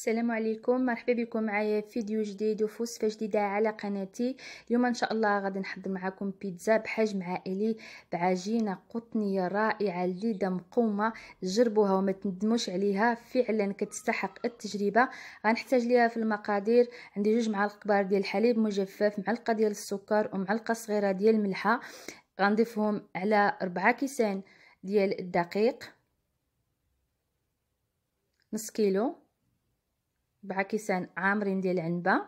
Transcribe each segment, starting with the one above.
السلام عليكم مرحبا بكم معايا في فيديو جديد وفوسفه جديده على قناتي اليوم ان شاء الله غادي نحضر معكم بيتزا بحجم عائلي بعجينه قطنيه رائعه لذيذه مقومه جربوها وما تندموش عليها فعلا كتستحق التجربه غنحتاج ليها في المقادير عندي جوج معالق كبار ديال الحليب مجفف معلقه ديال السكر ومعلقه صغيره ديال الملحه غنضيفهم على 4 كيسان ديال الدقيق نص كيلو بعكسان عامرين ديال العنبة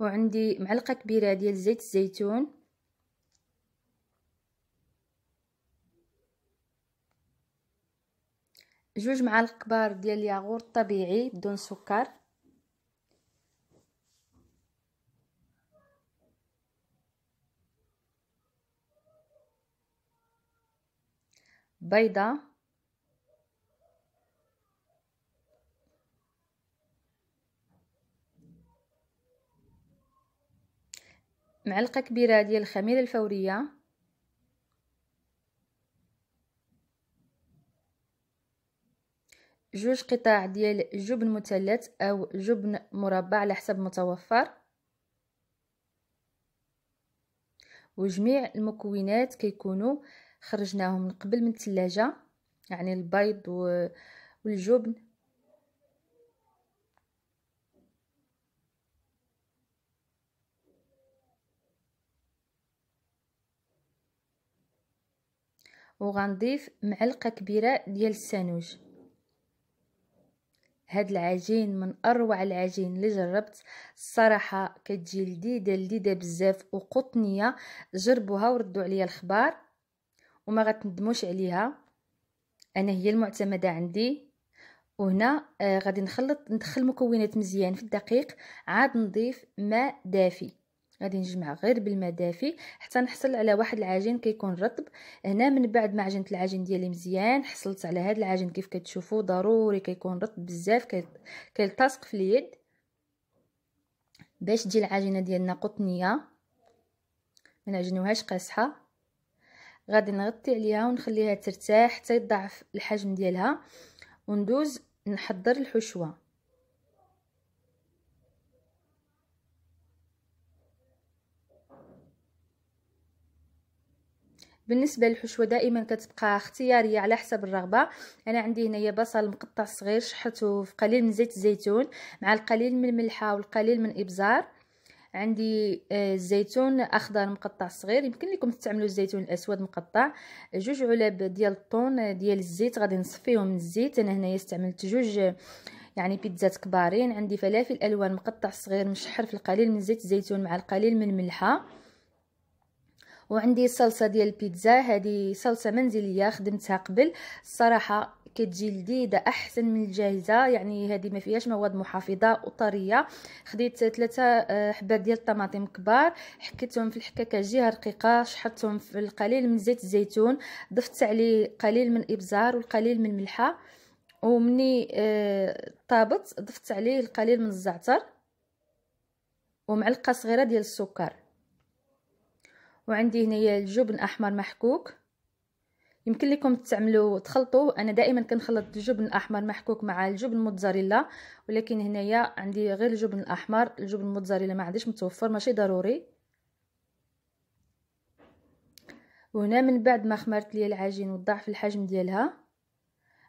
وعندي معلقة كبيرة ديال زيت الزيتون جوج معالق كبار ديال الياغورت طبيعي بدون سكر بيضه معلقة كبيرة ديال الخميرة الفورية جوج قطع ديال جبن مثلث أو جبن مربع على حسب متوفر وجميع المكونات كيكونوا خرجناهم من قبل من الثلاجة يعني البيض والجبن وغنضيف معلقه كبيره ديال السانوج هاد العجين من اروع العجين اللي جربت الصراحه كتجي لذيذه لذيذه بزاف وقطنيه جربوها وردوا عليا الخبار وما غتندموش عليها انا هي المعتمده عندي وهنا آه غادي نخلط ندخل مكونات مزيان في الدقيق عاد نضيف ماء دافي غادي نجمع غير بالماء دافي حتى نحصل على واحد العجين كيكون رطب هنا من بعد ما عجنت العجين ديالي مزيان حصلت على هذا العجين كيف كتشوفوا ضروري كيكون رطب بزاف كيلتصق في اليد باش تجي العجينه ديالنا قطنيه ما نعجنوهاش قاصحه غادي نغطي عليها ونخليها ترتاح حتى يضعف الحجم ديالها وندوز نحضر الحشوه بالنسبه للحشوه دائما كتبقى اختياريه على حسب الرغبه انا عندي هنايا بصل مقطع صغير شحته في قليل من زيت الزيتون مع القليل من الملحه والقليل من الابزار عندي آه، الزيتون اخضر مقطع صغير يمكن لكم تستعملوا الزيتون الاسود مقطع جوج علب ديال الطون آه، ديال الزيت غادي نصفيهم من الزيت انا هنايا استعملت جوج آه، يعني بيتزات كبارين عندي فلافل الوان مقطع صغير مشحر في القليل من زيت الزيتون مع القليل من الملحه وعندي صلصه ديال البيتزا هذه صلصه منزليه خدمتها قبل الصراحه كتجي لذيذه احسن من الجاهزه يعني هذه ما فيهاش مواد محافظه وطريه خديت ثلاثه آه، حبات ديال الطماطم كبار حكيتهم في الحكاكه الحكاكاجيه رقيقه شحطتهم في القليل من زيت الزيتون ضفت عليه قليل من الابزار والقليل من الملحه ومني آه، طابت ضفت عليه القليل من الزعتر ومعلقه صغيره ديال السكر وعندي هنايا الجبن احمر محكوك يمكن لكم تعملوا تخلطوا انا دائما كنخلط الجبن الاحمر محكوك مع الجبن الموتزاريلا ولكن هنايا عندي غير الجبن الاحمر الجبن الموتزاريلا ما عنديش متوفر ماشي ضروري وهنا من بعد ما خمرت لي العجين وضعف الحجم ديالها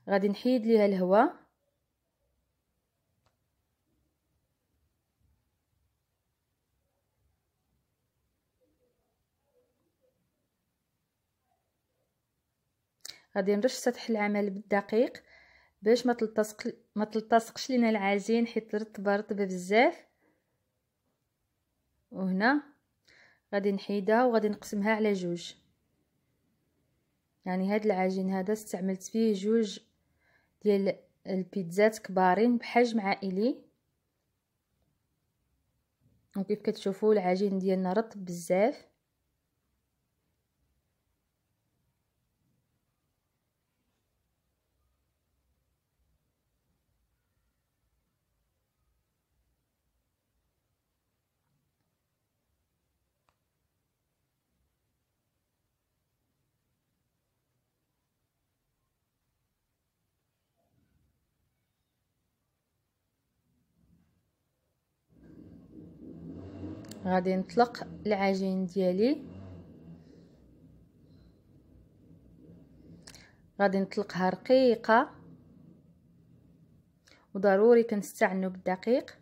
غادي نحيد ليها الهواء غادي نرش سطح العمل بالدقيق باش ما تلتصق ما تلتصقش لينا العجين حيت رطبه رطبه بزاف وهنا غادي نحيدها وغادي نقسمها على جوج يعني هاد العجين هذا استعملت فيه جوج ديال البيتزات كبارين بحجم عائلي وكيف كتشوفوا العجين ديالنا رطب بزاف غادي نطلق العجين ديالي غادي نطلقها رقيقه وضروري كنستعنوا بالدقيق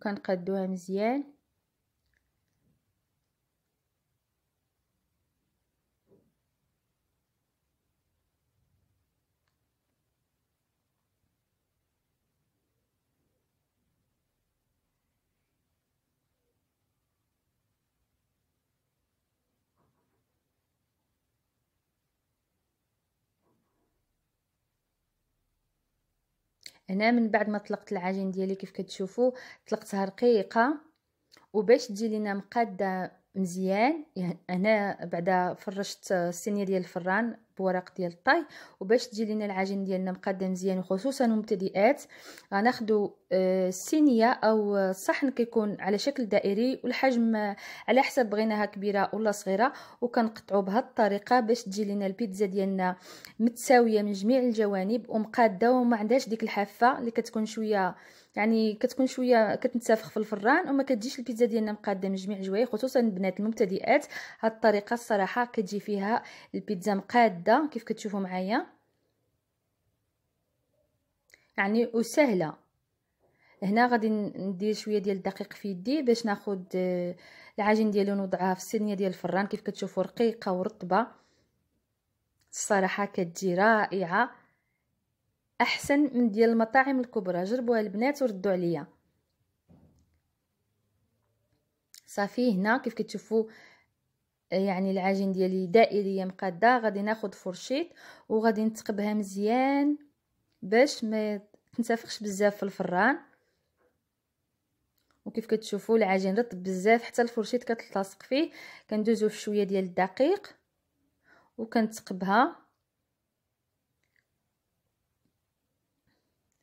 وكنقادوها مزيان هنا من بعد ما طلقت العجين ديالي كيف كتشوفوا طلقتها رقيقه وباش تجي لينا مقاده مزيان يعني هنا بعدا فرشت الصينيه ديال الفران بورق ديال الطاي وباش تجي لينا العجين ديالنا مقاده مزيان وخصوصا المبتدئات غناخدو الصينيه آه، او الصحن كيكون على شكل دائري والحجم على حسب بغيناها كبيره ولا صغيره وكنقطعو بهاد الطريقه باش تجي لينا البيتزا ديالنا متساويه من جميع الجوانب ومقاده وما عندهاش ديك الحافه اللي كتكون شويه يعني كتكون شويه كتنتفخ في الفران وما كتجيش البيتزا ديالنا مقاده من جميع الجوايع خصوصا البنات المبتدئات هاد الطريقه الصراحه كتجي فيها البيتزا مقاده كيف كتشوفوا معايا يعني وسهله هنا غادي ندير شويه ديال الدقيق في يدي باش ناخد آه، العجين ديالو نوضعها في السنيه ديال الفران كيف كتشوفوا رقيقه ورطبه الصراحه كتجي رائعه احسن من ديال المطاعم الكبرى جربوها البنات وردوا عليا صافي هنا كيف كتشوفوا آه، يعني العجين ديالي دائريه مقاده غادي ناخذ فرشيط وغادي نتقبها مزيان باش ما تنسفخش بزاف في الفران وكيف كتشوفوا العجين رطب بزاف حتى الفرشيط كتلتصق فيه كندوزو في شويه ديال الدقيق وكنتقبها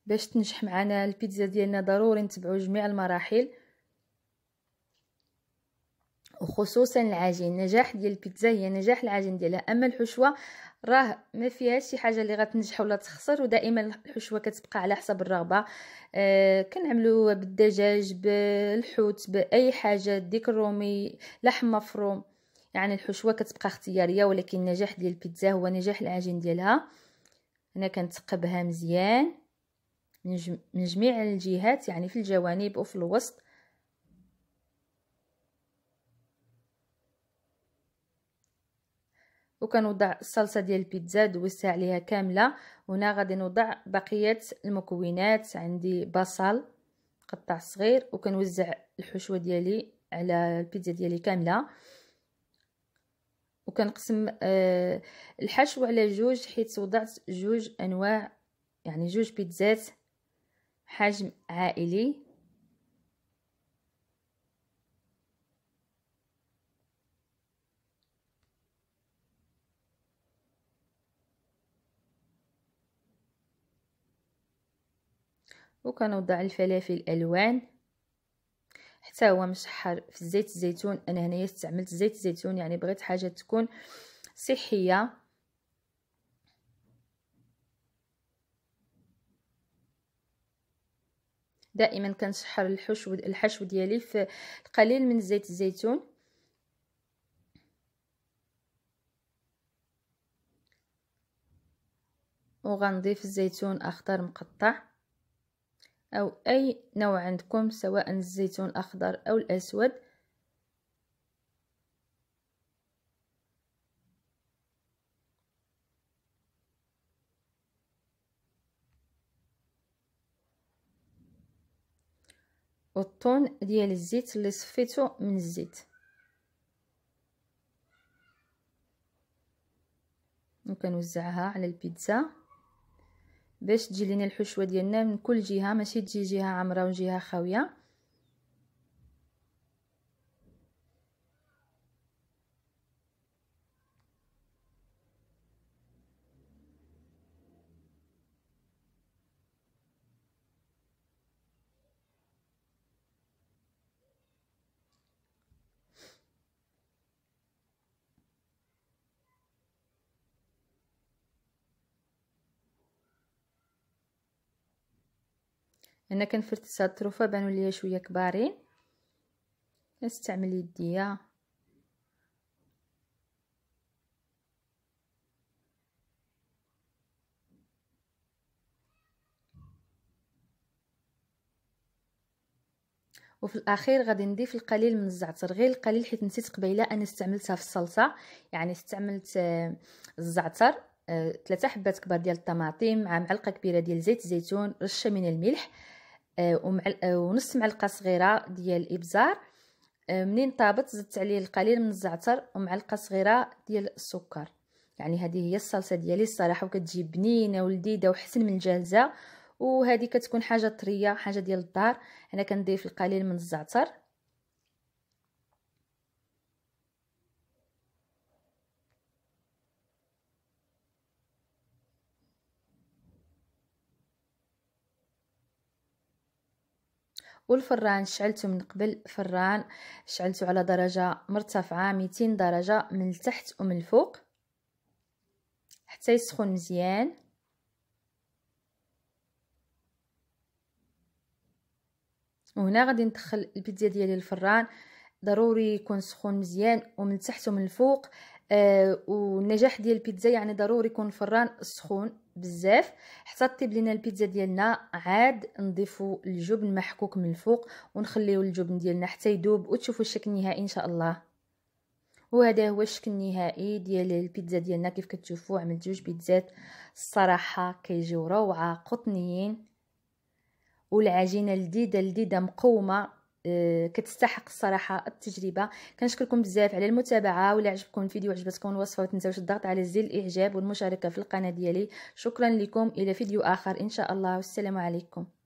باش تنجح معنا البيتزا ديالنا ضروري نتبعو جميع المراحل وخصوصا العجين نجاح ديال البيتزا هي نجاح العجين ديالها اما الحشوه راه ما فيها شي حاجه اللي غتنجح ولا تخسر ودائما الحشوه كتبقى على حسب الرغبه آه كنعملو بالدجاج بالحوت باي حاجه ديك الرومي لحم مفروم يعني الحشوه كتبقى اختياريه ولكن النجاح ديال البيتزا هو نجاح العجين ديالها انا كنتقبها مزيان من جميع الجهات يعني في الجوانب وفي الوسط وكنوضع الصلصه ديال البيتزا دوزتها عليها كامله هنا غادي نوضع بقيه المكونات عندي بصل قطع صغير وكنوزع الحشوه ديالي على البيتزا ديالي كامله وكنقسم آه، الحشو على جوج حيت وضعت جوج انواع يعني جوج بيتزات حجم عائلي وكنوضع الفلافل الوان حتى هو مشحر في زيت الزيتون انا هنايا استعملت زيت الزيتون يعني بغيت حاجه تكون صحيه دائما كنشحر الحشو الحشو ديالي في القليل من زيت الزيتون وغنضيف الزيتون اخضر مقطع او اي نوع عندكم سواء الزيتون الاخضر او الاسود الطون ديال الزيت اللي صفيتو من الزيت وكنوزعها على البيتزا باش تجي لينا الحشوه ديالنا من كل جهه ماشي تجي جهه عامره وجهه خاويه انا كنفرتس هاد الطروفه بانوا ليا شويه كبارين كنستعمل يديا وفي الاخير غادي نضيف القليل من الزعتر غير القليل حيت نسيت قبيله انا استعملتها في الصلصه يعني استعملت آه، الزعتر آه، ثلاثه حبات كبار ديال الطماطم مع معلقه كبيره ديال زيت الزيتون رشه من الملح آه، آه، ونص معلقه صغيره ديال الابزار آه، منين طابت زدت عليه القليل من الزعتر ومعلقه صغيره ديال السكر يعني هذه هي الصلصه ديالي الصراحه وكتجي بنينه ولذيذه وحسن من الجلزه وهذه كتكون حاجه طريه حاجه ديال الدار انا كنضيف القليل من الزعتر والفران شعلته من قبل فران شعلته على درجة مرتفعة 200 درجة من التحت ومن الفوق حتى يسخن مزيان وهنا غادي ندخل البيتزا ديالي الفران ضروري يكون سخون مزيان ومن التحت ومن الفوق آه والنجاح ديال البيتزا يعني ضروري يكون الفران سخون بزاف حتى طيب لينا البيتزا ديالنا عاد نضيفو الجبن محكوك من الفوق ونخليو الجبن ديالنا حتى يذوب وتشوفوا الشكل النهائي ان شاء الله وهذا هو الشكل النهائي ديال البيتزا ديالنا كيف كتشوفوا عملت جوج بيتزات الصراحه كيجيو روعه قطنيين والعجينه لذيذه لذيذه مقومه آه، كتستحق الصراحه التجربه كنشكركم بزاف على المتابعه ولا عجبكم الفيديو عجبتكم الوصفه ما تنساوش الضغط على زر الاعجاب والمشاركه في القناه ديالي شكرا لكم الى فيديو اخر ان شاء الله والسلام عليكم